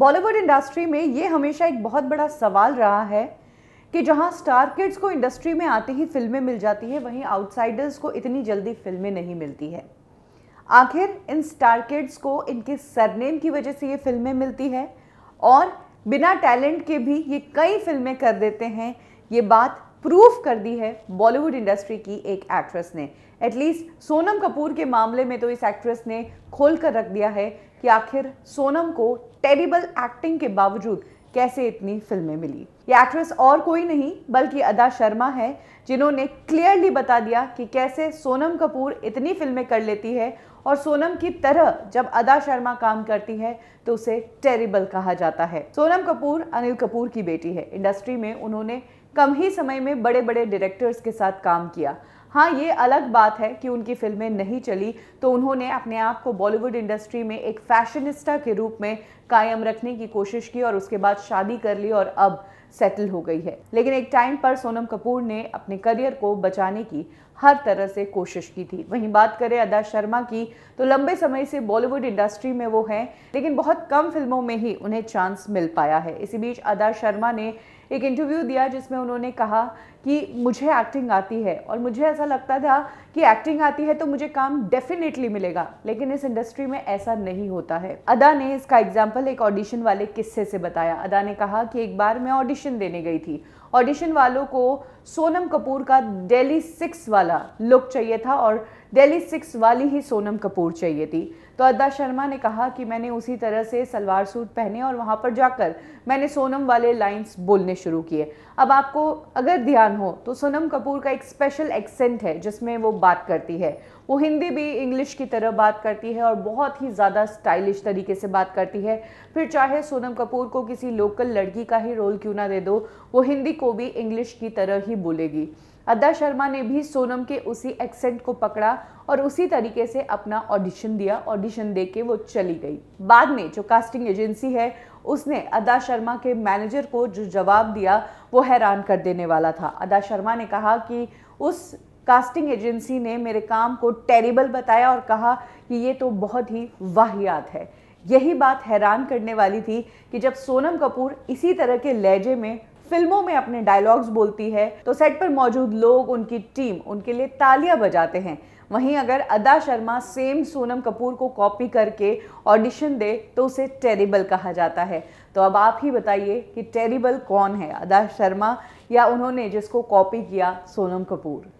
Bollywood industry में ये हमेशा एक बहुत बड़ा सवाल रहा है कि जहाँ स्टार किड्स को इंडस्ट्री में आते ही फिल्में मिल जाती है वहीं आउटसाइडर्स को इतनी जल्दी फिल्में नहीं मिलती है आखिर इन स्टार किड्स को इनके सरनेम की वजह से ये फिल्में मिलती है और बिना टैलेंट के भी ये कई फिल्में कर देते हैं ये बात प्रूफ कर दी है बॉलीवुड इंडस्ट्री की एक एक्ट्रेस ने एटलीस्ट सोनम कपूर के मामले में तो इस एक्ट्रेस ने खोल कर रख दिया है कि आखिर सोनम को टेरिबल एक्टिंग के बावजूद कैसे इतनी फिल्में मिली ये एक्ट्रेस और कोई नहीं बल्कि अदा शर्मा है जिन्होंने क्लियरली बता दिया कि कैसे सोनम कपूर इतनी फिल्में कर लेती है और सोनम की तरह जब अदा शर्मा काम करती है तो उसे टेरिबल कहा जाता है सोनम कपूर अनिल कपूर की बेटी है इंडस्ट्री में उन्होंने कम ही समय में बड़े बड़े डायरेक्टर्स के साथ काम किया हाँ ये अलग बात है कि उनकी फिल्में नहीं चली तो उन्होंने अपने आप को बॉलीवुड इंडस्ट्री में एक फैशनिस्टा के रूप में कायम रखने की कोशिश की और उसके बाद शादी कर ली और अब सेटल हो गई है लेकिन एक टाइम पर सोनम कपूर ने अपने करियर को बचाने की हर तरह से कोशिश की थी वहीं बात करें अदा शर्मा की तो लंबे समय से बॉलीवुड इंडस्ट्री में वो हैं लेकिन बहुत कम फिल्मों में ही उन्हें चांस मिल पाया है इसी बीच अदा शर्मा ने एक इंटरव्यू दिया जिसमें उन्होंने कहा कि मुझे एक्टिंग आती है और मुझे ऐसा लगता था कि एक्टिंग आती है तो मुझे काम डेफिनेटली मिलेगा लेकिन इस इंडस्ट्री में ऐसा नहीं होता है अदा ने इसका एग्जाम्पल एक ऑडिशन वाले किस्से से बताया अदा ने कहा कि एक बार मैं ऑडिशन देने गई थी ऑडिशन वालों को सोनम कपूर का दिल्ली सिक्स वाला लुक चाहिए था और दिल्ली सिक्स वाली ही सोनम कपूर चाहिए थी तो अद्दा शर्मा ने कहा कि मैंने उसी तरह से सलवार सूट पहने और वहाँ पर जाकर मैंने सोनम वाले लाइन्स बोलने शुरू किए अब आपको अगर ध्यान हो तो सोनम कपूर का एक स्पेशल एक्सेंट है जिसमें वो बात करती है वो हिंदी भी इंग्लिश की तरह बात करती है और बहुत ही ज़्यादा स्टाइलिश तरीके से बात करती है फिर चाहे सोनम कपूर को किसी लोकल लड़की का ही रोल क्यों ना दे दो वो हिंदी को भी इंग्लिश की तरह ही बोलेगी अदा शर्मा ने भी सोनम के उसी एक्सेंट को पकड़ा और उसी तरीके से अपना ऑडिशन दिया ऑडिशन दे के वो चली गई बाद में जो कास्टिंग एजेंसी है उसने अदा शर्मा के मैनेजर को जो जवाब दिया वो हैरान कर देने वाला था अदा शर्मा ने कहा कि उस कास्टिंग एजेंसी ने मेरे काम को टेरिबल बताया और कहा कि ये तो बहुत ही वाहियात है यही बात हैरान करने वाली थी कि जब सोनम कपूर इसी तरह के लहजे में फिल्मों में अपने डायलॉग्स बोलती है तो सेट पर मौजूद लोग उनकी टीम उनके लिए तालियां बजाते हैं वहीं अगर अदा शर्मा सेम सोनम कपूर को कॉपी करके ऑडिशन दे तो उसे टेरिबल कहा जाता है तो अब आप ही बताइए कि टेरिबल कौन है अदा शर्मा या उन्होंने जिसको कॉपी किया सोनम कपूर